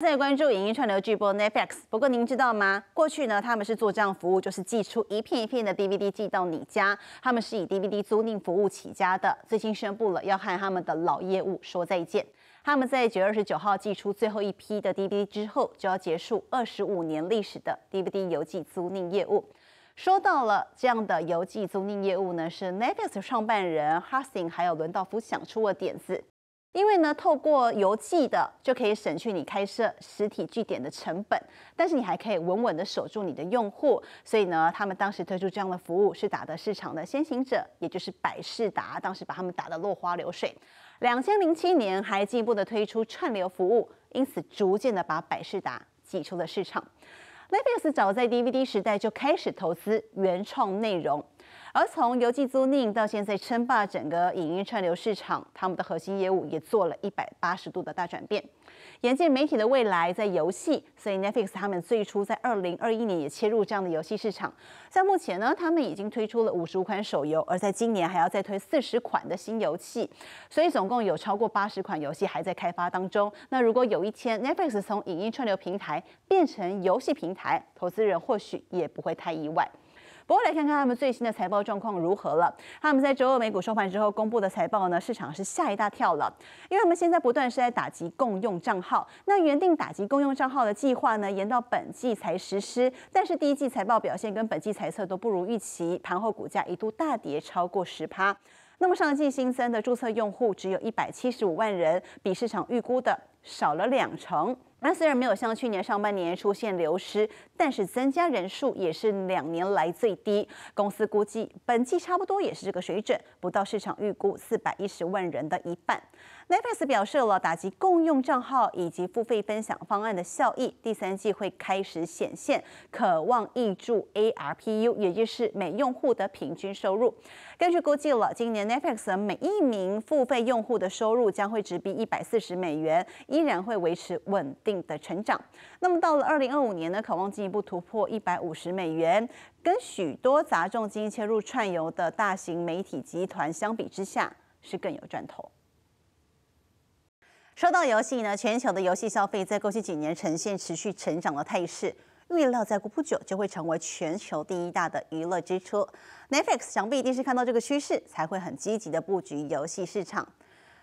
再关注影音串流巨播 Netflix，不过您知道吗？过去呢，他们是做这样服务，就是寄出一片一片的 DVD 寄到你家。他们是以 DVD 租赁服务起家的。最近宣布了要和他们的老业务说再见。他们在九月二十九号寄出最后一批的 DVD 之后，就要结束二十五年历史的 DVD 邮寄租赁业务。说到了这样的邮寄租赁业务呢，是 Netflix 创办人 h u t i n 还有伦道夫想出的点子。因为呢，透过邮寄的就可以省去你开设实体据点的成本，但是你还可以稳稳的守住你的用户。所以呢，他们当时推出这样的服务，是打的市场的先行者，也就是百事达，当时把他们打得落花流水。两千零七年还进一步的推出串流服务，因此逐渐的把百事达挤出了市场。Netflix 早在 DVD 时代就开始投资原创内容。而从邮寄租赁到现在称霸整个影音串流市场，他们的核心业务也做了一百八十度的大转变。眼见媒体的未来在游戏，所以 Netflix 他们最初在二零二一年也切入这样的游戏市场。在目前呢，他们已经推出了五十五款手游，而在今年还要再推四十款的新游戏，所以总共有超过八十款游戏还在开发当中。那如果有一天 Netflix 从影音串流平台变成游戏平台，投资人或许也不会太意外。不过来看看他们最新的财报状况如何了。他们在周二美股收盘之后公布的财报呢，市场是吓一大跳了，因为他们现在不断是在打击共用账号。那原定打击共用账号的计划呢，延到本季才实施。但是第一季财报表现跟本季财测都不如预期，盘后股价一度大跌超过十趴。那么上季新增的注册用户只有一百七十五万人，比市场预估的少了两成。那虽然没有像去年上半年出现流失，但是增加人数也是两年来最低。公司估计本季差不多也是这个水准，不到市场预估四百一十万人的一半。Netflix 表示了打击共用账号以及付费分享方案的效益，第三季会开始显现，渴望挹注 ARPU，也就是每用户的平均收入。根据估计了，今年 Netflix 每一名付费用户的收入将会直逼一百四十美元，依然会维持稳。定的成长，那么到了二零二五年呢，渴望进一步突破一百五十美元，跟许多砸重金切入串游的大型媒体集团相比之下，是更有赚头。说到游戏呢，全球的游戏消费在过去几年呈现持续成长的态势，预料在不久就会成为全球第一大的娱乐支出。Netflix 想必一定是看到这个趋势，才会很积极的布局游戏市场。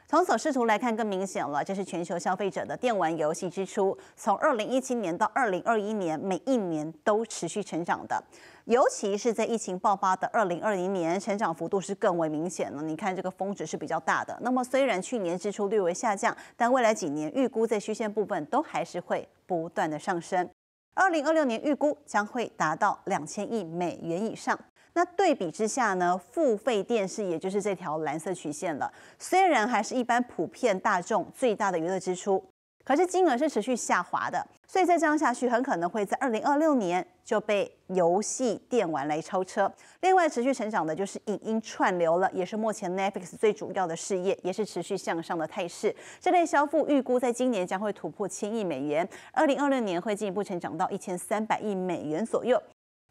从走势图来看更明显了，这是全球消费者的电玩游戏支出，从二零一七年到二零二一年，每一年都持续成长的，尤其是在疫情爆发的二零二零年，成长幅度是更为明显的。你看这个峰值是比较大的。那么虽然去年支出略微下降，但未来几年预估在虚线部分都还是会不断的上升，二零二六年预估将会达到两千亿美元以上。那对比之下呢，付费电视也就是这条蓝色曲线了。虽然还是一般普遍大众最大的娱乐支出，可是金额是持续下滑的。所以在这样下去，很可能会在二零二六年就被游戏、电玩来超车。另外，持续成长的就是影音串流了，也是目前 Netflix 最主要的事业，也是持续向上的态势。这类消费预估在今年将会突破千亿美元，二零二六年会进一步成长到一千三百亿美元左右。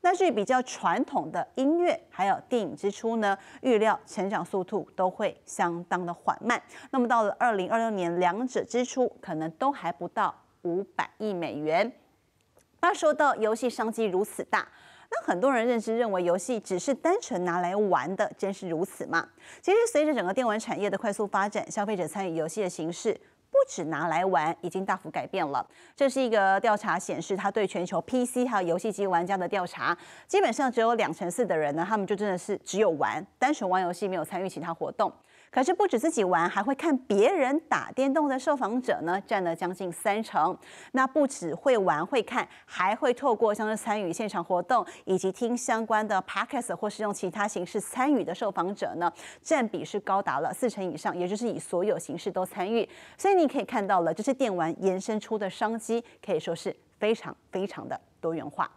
那是比较传统的音乐，还有电影支出呢，预料成长速度都会相当的缓慢。那么到了二零二六年，两者支出可能都还不到五百亿美元。那说到游戏商机如此大，那很多人认知认为游戏只是单纯拿来玩的，真是如此吗？其实随着整个电玩产业的快速发展，消费者参与游戏的形式。只拿来玩，已经大幅改变了。这是一个调查显示，他对全球 PC 还有游戏机玩家的调查，基本上只有两成四的人呢，他们就真的是只有玩单纯玩游戏，没有参与其他活动。可是不止自己玩，还会看别人打电动的受访者呢，占了将近三成。那不只会玩会看，还会透过像是参与现场活动，以及听相关的 podcast 或是用其他形式参与的受访者呢，占比是高达了四成以上，也就是以所有形式都参与。所以你可以看到了，这些电玩延伸出的商机，可以说是非常非常的多元化。